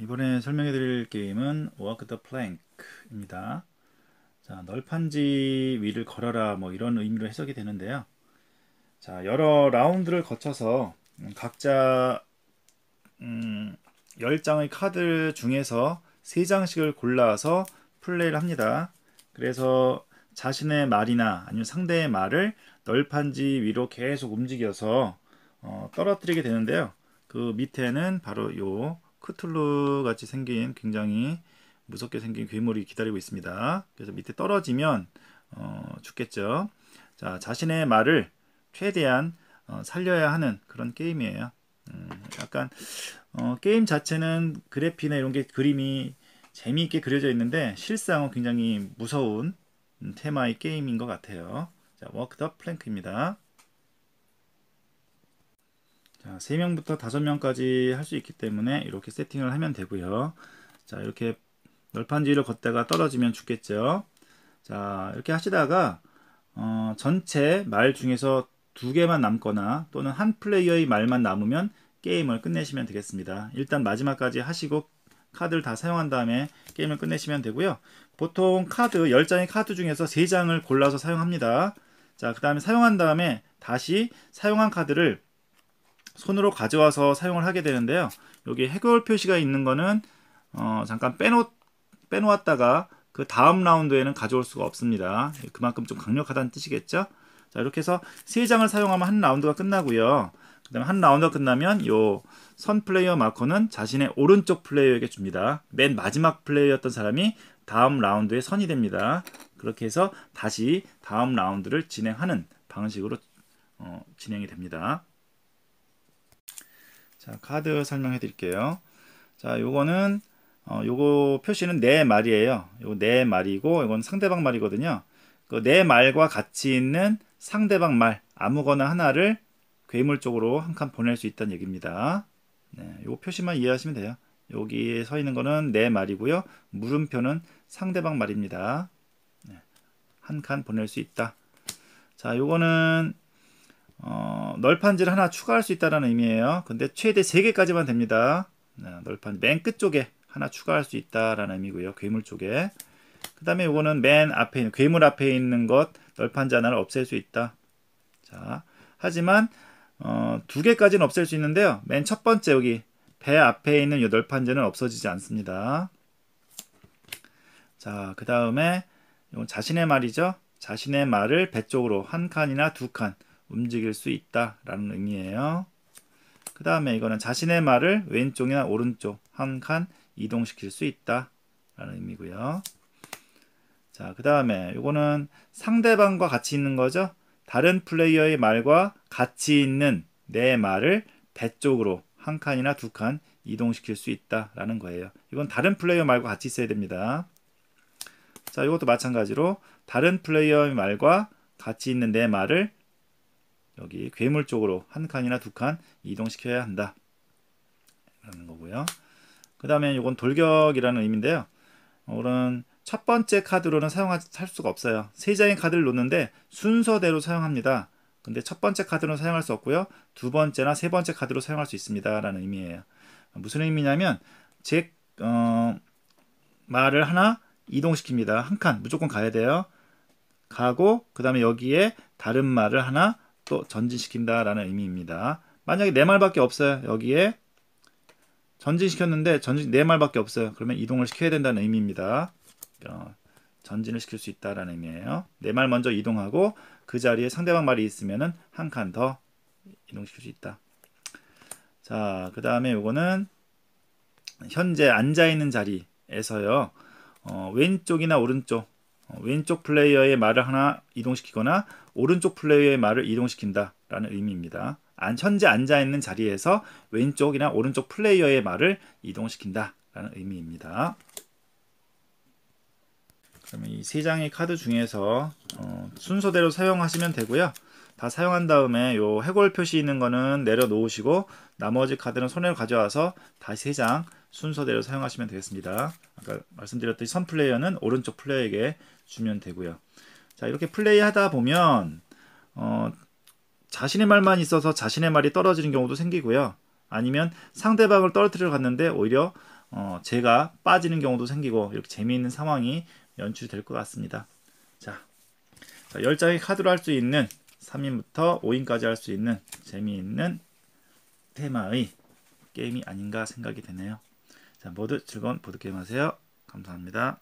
이번에 설명해 드릴 게임은 Walk the Plank입니다. 자, 널판지 위를 걸어라 뭐 이런 의미로 해석이 되는데요. 자, 여러 라운드를 거쳐서 각자 음, 10장의 카드 중에서 3장씩을 골라서 플레이를 합니다. 그래서 자신의 말이나 아니면 상대의 말을 널판지 위로 계속 움직여서 어, 떨어뜨리게 되는데요. 그 밑에는 바로 요 크툴루 같이 생긴 굉장히 무섭게 생긴 괴물이 기다리고 있습니다. 그래서 밑에 떨어지면 어, 죽겠죠. 자, 자신의 말을 최대한 어, 살려야 하는 그런 게임이에요. 음, 약간 어, 게임 자체는 그래피나 이런 게 그림이 재미있게 그려져 있는데 실상은 굉장히 무서운 음, 테마의 게임인 것 같아요. 자, 워크 더 플랭크입니다. 자, 3명부터 5명까지 할 수 있기 때문에 이렇게 세팅을 하면 되고요. 자, 이렇게 널판지를 걷다가 떨어지면 죽겠죠. 자, 이렇게 하시다가 어, 전체 말 중에서 두 개만 남거나 또는 한 플레이어의 말만 남으면 게임을 끝내시면 되겠습니다. 일단 마지막까지 하시고 카드를 다 사용한 다음에 게임을 끝내시면 되고요. 보통 카드 10장의 카드 중에서 3장을 골라서 사용합니다. 자, 그 다음에 사용한 다음에 다시 사용한 카드를 손으로 가져와서 사용을 하게 되는데요. 여기 해결 표시가 있는 거는 어, 잠깐 빼놓, 빼놓았다가 그 다음 라운드에는 가져올 수가 없습니다. 예, 그만큼 좀 강력하다는 뜻이겠죠? 자, 이렇게 해서 세장을 사용하면 한 라운드가 끝나고요. 그 다음에 한 라운드가 끝나면 요 선 플레이어 마커는 자신의 오른쪽 플레이어에게 줍니다. 맨 마지막 플레이였던 어 사람이 다음 라운드에 선이 됩니다. 그렇게 해서 다시 다음 라운드를 진행하는 방식으로 어, 진행이 됩니다. 자, 카드 설명해 드릴게요. 자, 요거는 어, 요거 표시는 내 말이에요. 요내 말이고 이건 상대방 말이거든요. 그내 네 말과 같이 있는 상대방 말 아무거나 하나를 괴물 쪽으로 한 칸 보낼 수 있다는 얘기입니다. 네, 요 표시만 이해하시면 돼요. 여기에 서 있는 거는 내 네 말이고요. 물음표는 상대방 말입니다. 네, 한 칸 보낼 수 있다. 자, 요거는 어, 널판지를 하나 추가할 수 있다는 의미예요. 근데 최대 3개까지만 됩니다. 네, 널판맨 끝쪽에 하나 추가할 수 있다라는 의미고요. 괴물 쪽에. 그 다음에 이거는 맨 앞에 있는 괴물 앞에 있는 것 널판지 하나를 없앨 수 있다. 자, 하지만 어, 두 개까지는 없앨 수 있는데요. 맨 첫 번째 여기 배 앞에 있는 이 널판지는 없어지지 않습니다. 자, 그 다음에 이건 자신의 말이죠. 자신의 말을 배 쪽으로 한 칸이나 두 칸. 움직일 수 있다라는 의미예요. 그 다음에 이거는 자신의 말을 왼쪽이나 오른쪽 한 칸 이동시킬 수 있다라는 의미고요. 자, 그 다음에 이거는 상대방과 같이 있는 거죠. 다른 플레이어의 말과 같이 있는 내 말을 배 쪽으로 한 칸이나 두 칸 이동시킬 수 있다라는 거예요. 이건 다른 플레이어 말과 같이 있어야 됩니다. 자, 이것도 마찬가지로 다른 플레이어의 말과 같이 있는 내 말을 여기 괴물 쪽으로 한 칸이나 두 칸 이동시켜야 한다. 라는 거고요. 그 다음에 이건 돌격이라는 의미인데요. 오른 첫 번째 카드로는 사용할 수가 없어요. 세 장의 카드를 놓는데 순서대로 사용합니다. 근데 첫 번째 카드로 사용할 수 없고요. 두 번째나 세 번째 카드로 사용할 수 있습니다. 라는 의미예요. 무슨 의미냐면 제 어, 말을 하나 이동시킵니다. 한 칸 무조건 가야 돼요. 가고 그 다음에 여기에 다른 말을 하나 또 전진시킨다라는 의미입니다. 만약에 네 말밖에 없어요. 여기에 전진시켰는데 전진 네 말밖에 없어요. 그러면 이동을 시켜야 된다는 의미입니다. 어, 전진을 시킬 수 있다라는 의미예요. 네말 먼저 이동하고 그 자리에 상대방 말이 있으면은 한 칸 더 이동시킬 수 있다. 자, 그 다음에 요거는 현재 앉아 있는 자리에서요. 어, 왼쪽이나 오른쪽 어, 왼쪽 플레이어의 말을 하나 이동시키거나 오른쪽 플레이어의 말을 이동시킨다라는 의미입니다. 현재 앉아 있는 자리에서 왼쪽이나 오른쪽 플레이어의 말을 이동시킨다라는 의미입니다. 그러면 이 세 장의 카드 중에서 어 순서대로 사용하시면 되고요. 다 사용한 다음에 요 해골 표시 있는 거는 내려놓으시고 나머지 카드는 손에 가져와서 다시 3장 순서대로 사용하시면 되겠습니다. 아까 말씀드렸듯이 선 플레이어는 오른쪽 플레이어에게 주면 되고요. 자 이렇게 플레이하다 보면 어, 자신의 말만 있어서 자신의 말이 떨어지는 경우도 생기고요. 아니면 상대방을 떨어뜨려 갔는데 오히려 어, 제가 빠지는 경우도 생기고 이렇게 재미있는 상황이 연출될 것 같습니다. 자, 자, 10장의 카드로 할 수 있는 3인부터 5인까지 할 수 있는 재미있는 테마의 게임이 아닌가 생각이 되네요. 자, 모두 즐거운 보드게임 하세요. 감사합니다.